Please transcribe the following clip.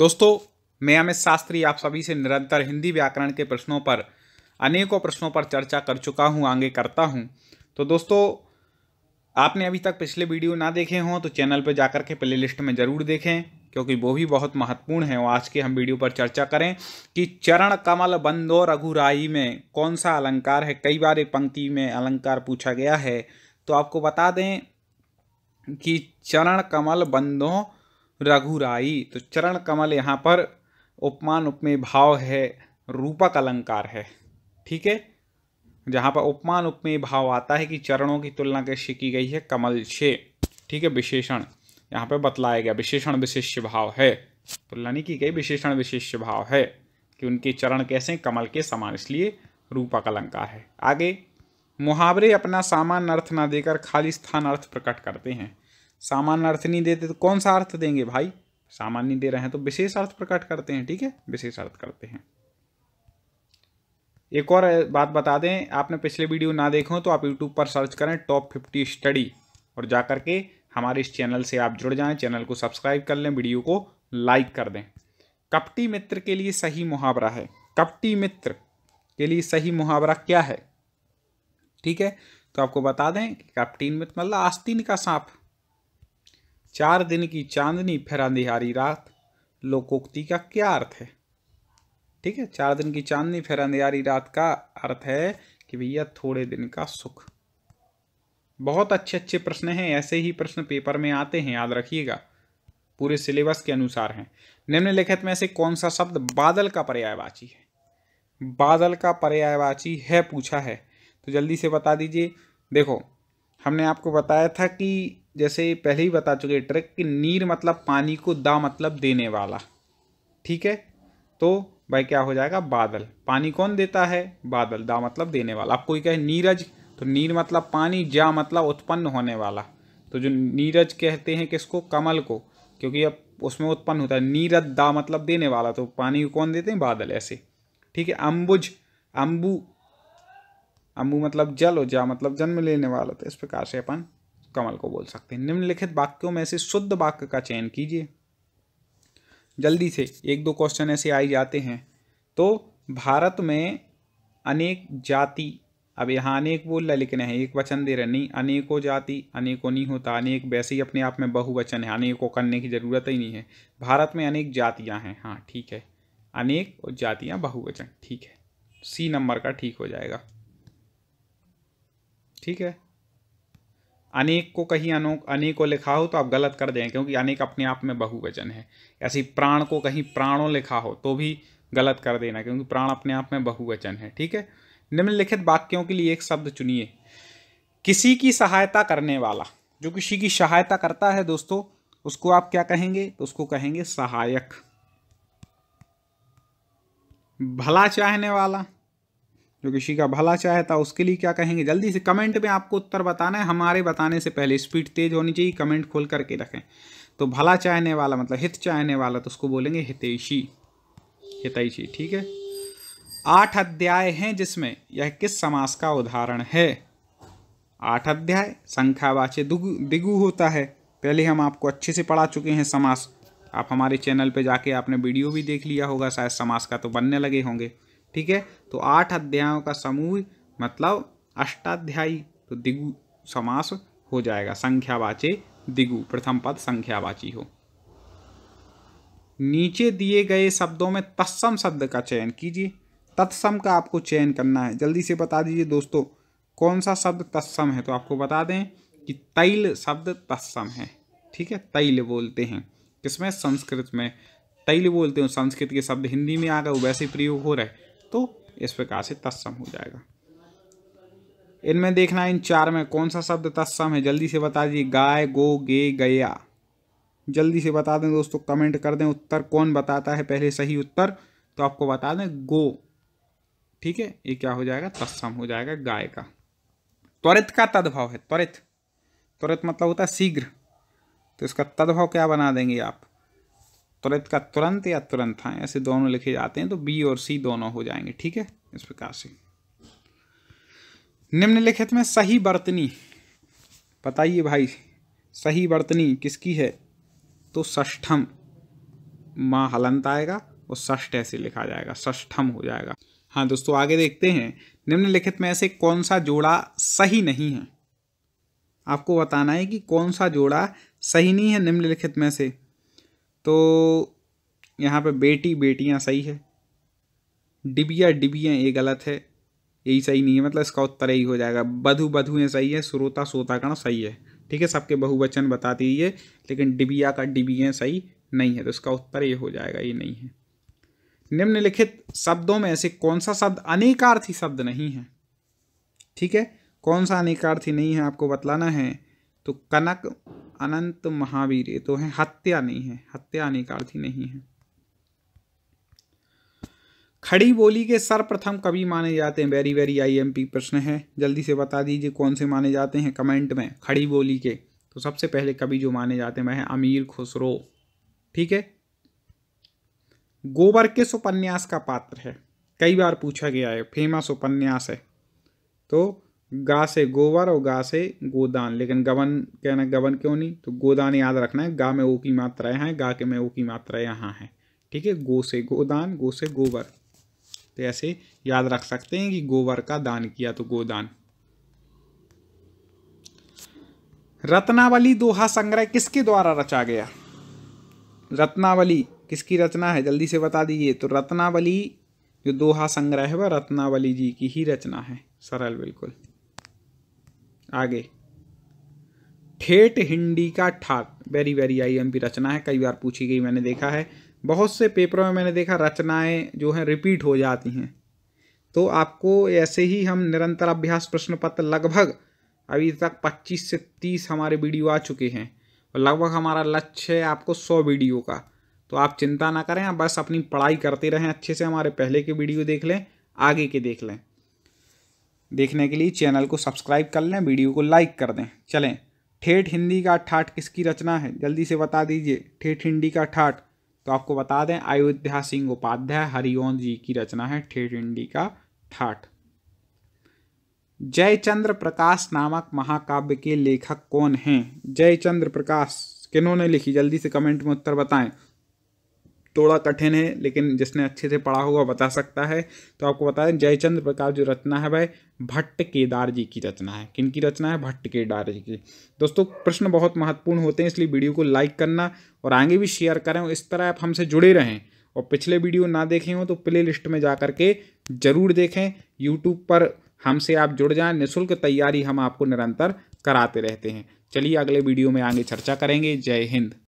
दोस्तों मैं अमित शास्त्री आप सभी से निरंतर हिंदी व्याकरण के प्रश्नों पर अनेकों प्रश्नों पर चर्चा कर चुका हूँ आगे करता हूँ तो दोस्तों आपने अभी तक पिछले वीडियो ना देखे हों तो चैनल पर जाकर के प्ले लिस्ट में ज़रूर देखें क्योंकि वो भी बहुत महत्वपूर्ण है और आज के हम वीडियो पर चर्चा करें कि चरण कमल बंदो रघुराई में कौन सा अलंकार है कई बार एक पंक्ति में अलंकार पूछा गया है तो आपको बता दें कि चरण कमल बंदो रघुराई तो चरण कमल यहाँ पर उपमान उपमेय भाव है रूपक अलंकार है ठीक है जहाँ पर उपमान उपमेय भाव आता है कि चरणों की तुलना कैसे की गई है कमल से ठीक है विशेषण यहाँ पर बतलाया गया विशेषण विशिष्य भाव है तुलना नहीं की गई विशेषण विशिष्य भाव है कि उनके चरण कैसे कमल के समान इसलिए रूपक अलंकार है आगे मुहावरे अपना सामान्य अर्थ ना देकर खाली स्थान अर्थ प्रकट करते हैं सामान्य अर्थ नहीं देते तो कौन सा अर्थ देंगे भाई सामान्य दे रहे हैं तो विशेष अर्थ प्रकट करते हैं ठीक है विशेष अर्थ करते हैं एक और बात बता दें आपने पिछले वीडियो ना देखे हो तो आप यूट्यूब पर सर्च करें टॉप फिफ्टी स्टडी और जा करके हमारे इस चैनल से आप जुड़ जाएं चैनल को सब्सक्राइब कर लें वीडियो को लाइक कर दें कपटी मित्र के लिए सही मुहावरा है कपटी मित्र के लिए सही मुहावरा क्या है ठीक है तो आपको बता दें कि कपटीन मित्र मतलब आस्तीन का सांप चार दिन की चांदनी फिर अंधिहारी रात लोकोक्ति का क्या अर्थ है ठीक है चार दिन की चांदनी फिर अंधियारी रात का अर्थ है कि भैया थोड़े दिन का सुख बहुत अच्छे अच्छे प्रश्न हैं ऐसे ही प्रश्न पेपर में आते हैं याद रखिएगा पूरे सिलेबस के अनुसार हैं निम्नलिखित में से कौन सा शब्द बादल का पर्यायवाची है बादल का पर्यायवाची है पूछा है तो जल्दी से बता दीजिए देखो हमने आपको बताया था कि जैसे पहले ही बता चुके ट्रक कि नीर मतलब पानी को दा मतलब देने वाला ठीक है तो भाई क्या हो जाएगा बादल पानी कौन देता है बादल दा मतलब देने वाला आप कोई कहे नीरज तो नीर मतलब पानी जा मतलब उत्पन्न होने वाला तो जो नीरज कहते हैं किसको कमल को क्योंकि अब उसमें उत्पन्न होता है नीरज दा मतलब देने वाला तो पानी कौन देते हैं बादल ऐसे ठीक है अम्बुज अम्बू अम्बू मतलब जल हो जा मतलब जन्म लेने वाला तो इस प्रकार से अपन कमल को बोल सकते हैं निम्नलिखित वाक्यों में से शुद्ध वाक्य का चयन कीजिए जल्दी से एक दो क्वेश्चन ऐसे आई जाते हैं तो भारत में अनेक जाति अब यहाँ अनेक बोल रहा लेकिन है एक वचन दे रहे नहीं अनेकों जाति अनेकों नहीं होता अनेक वैसे ही अपने आप में बहुवचन है अनेकों करने की ज़रूरत ही नहीं है भारत में अनेक जातियाँ हैं हाँ ठीक है अनेक और जातियाँ बहुवचन ठीक है सी नंबर का ठीक हो जाएगा ठीक है अनेक को कहीं अनो अनेक को लिखा हो तो आप गलत कर दें क्योंकि अनेक अपने आप में बहुवचन है ऐसे प्राण को कहीं प्राणों लिखा हो तो भी गलत कर देना क्योंकि प्राण अपने आप में बहुवचन है ठीक है निम्नलिखित वाक्यों के लिए एक शब्द चुनिए किसी की सहायता करने वाला जो किसी की सहायता करता है दोस्तों उसको आप क्या कहेंगे तो उसको कहेंगे सहायक भला चाहने वाला जो किसी का भला चाहता उसके लिए क्या कहेंगे जल्दी से कमेंट में आपको उत्तर बताना है हमारे बताने से पहले स्पीड तेज होनी चाहिए कमेंट खोल करके रखें तो भला चाहने वाला मतलब हित चाहने वाला तो उसको बोलेंगे हितैषी हितैषी ठीक है आठ अध्याय हैं जिसमें यह किस समास का उदाहरण है आठ अध्याय संख्यावाच्य दिगु होता है पहले हम आपको अच्छे से पढ़ा चुके हैं समास आप हमारे चैनल पे जाके आपने वीडियो भी देख लिया होगा शायद समास का तो बनने लगे होंगे ठीक है तो आठ अध्यायों का समूह मतलब अष्टाध्यायी तो दिगु समास हो जाएगा संख्यावाचे दिगु प्रथम पद संख्यावाची हो नीचे दिए गए शब्दों में तत्सम शब्द का चयन कीजिए तत्सम का आपको चयन करना है जल्दी से बता दीजिए दोस्तों कौन सा शब्द तत्सम है तो आपको बता दें कि तैल शब्द तत्सम है ठीक है तैल बोलते हैं किसमें संस्कृत में तैल बोलते हो संस्कृत के शब्द हिंदी में आ गए वैसे प्रयोग हो रहा है तो इस प्रकार से तत्सम हो जाएगा इनमें देखना इन चार में कौन सा शब्द तत्सम है जल्दी से बता दीजिए गाय गो गे गया जल्दी से बता दें दोस्तों कमेंट कर दें उत्तर कौन बताता है पहले सही उत्तर तो आपको बता दें गो ठीक है ये क्या हो जाएगा तत्सम हो जाएगा गाय का त्वरित का तद्भाव है त्वरित त्वरित मतलब होता है शीघ्र तो इसका तद्भाव क्या बना देंगे आप तुरंत का तुरंत या तुरंत ऐसे दोनों लिखे जाते हैं तो बी और सी दोनों हो जाएंगे ठीक है इस प्रकार से निम्नलिखित में सही बर्तनी बताइए भाई सही बर्तनी किसकी है तो ष्ठम माँ हलंत आएगा और ष्ठ ऐसे लिखा जाएगा ष्ठम हो जाएगा हाँ दोस्तों आगे देखते हैं निम्नलिखित में ऐसे कौन सा जोड़ा सही नहीं है आपको बताना है कि कौन सा जोड़ा सही नहीं है निम्नलिखित में से तो यहाँ पे बेटी बेटियाँ सही है डिबिया डिबियाँ ये गलत है यही सही नहीं है मतलब इसका उत्तर यही हो जाएगा बधु बधुएँ सही है श्रोता श्रोताकण सही है ठीक है सबके बहुवचन बता दीजिए लेकिन डिबिया का डिबियाँ सही नहीं है तो इसका उत्तर ये हो जाएगा ये नहीं है निम्नलिखित शब्दों में ऐसे कौन सा शब्द अनेकार्थी शब्द नहीं है ठीक है कौन सा अनेकार्थी नहीं है आपको बतलाना है तो कनक अनंत महावीर तो है हत्या नहीं है हत्या अनेकार्थी नहीं है खड़ी बोली के सर्वप्रथम कवि माने जाते हैं वेरी वेरी आईएमपी प्रश्न है जल्दी से बता दीजिए कौन से माने जाते हैं कमेंट में खड़ी बोली के तो सबसे पहले कवि जो माने जाते हैं वह है अमीर खुसरो ठीक है गोबर किस उपन्यास का पात्र है कई बार पूछा गया है फेमस उपन्यास है तो गा से गोबर और गा से गोदान लेकिन गवन कहना गवन क्यों नहीं तो गोदान याद रखना है गा में ओ की मात्रा यहाँ है गा के में ओ की मात्रा यहाँ है ठीक है गो से गोदान गो से गोबर तो ऐसे याद रख सकते हैं कि गोबर का दान किया तो गोदान रत्नावली दोहा संग्रह किसके द्वारा रचा गया रत्नावली किसकी रचना है जल्दी से बता दीजिए तो रत्नावली जो दोहा संग्रह है वह रत्नावली जी की ही रचना है सरल बिल्कुल आगे ठेठ हिंडी का ठाक very very I M P रचना है कई बार पूछी गई मैंने देखा है बहुत से पेपरों में मैंने देखा रचनाएं जो हैं रिपीट हो जाती हैं तो आपको ऐसे ही हम निरंतर अभ्यास प्रश्न पत्र लगभग अभी तक 25 से 30 हमारे वीडियो आ चुके हैं और लगभग हमारा लक्ष्य है आपको 100 वीडियो का तो आप चिंता ना करें आप बस अपनी पढ़ाई करते रहें अच्छे से हमारे पहले के वीडियो देख लें आगे के देख लें देखने के लिए चैनल को सब्सक्राइब कर लें वीडियो को लाइक कर दें चलें ठेठ हिंदी का ठाठ किसकी रचना है जल्दी से बता दीजिए ठेठ हिंदी का ठाठ तो आपको बता दें अयोध्या सिंह उपाध्याय हरिओं जी की रचना है ठेठ हिंदी का ठाठ जयचंद्र प्रकाश नामक महाकाव्य के लेखक कौन हैं जयचंद्र प्रकाश किन्होंने लिखी जल्दी से कमेंट में उत्तर बताएं थोड़ा कठिन है लेकिन जिसने अच्छे से पढ़ा होगा बता सकता है तो आपको बता दें जयचंद्र प्रकाश जो रचना है वह भट्ट केदार जी की रचना है किन की रचना है भट्ट केदार जी की दोस्तों प्रश्न बहुत महत्वपूर्ण होते हैं इसलिए वीडियो को लाइक करना और आगे भी शेयर करें इस तरह आप हमसे जुड़े रहें और पिछले वीडियो ना देखें हों तो प्ले लिस्ट में जा के ज़रूर देखें यूट्यूब पर हमसे आप जुड़ जाएं निःशुल्क तैयारी हम आपको निरंतर कराते रहते हैं चलिए अगले वीडियो में आगे चर्चा करेंगे जय हिंद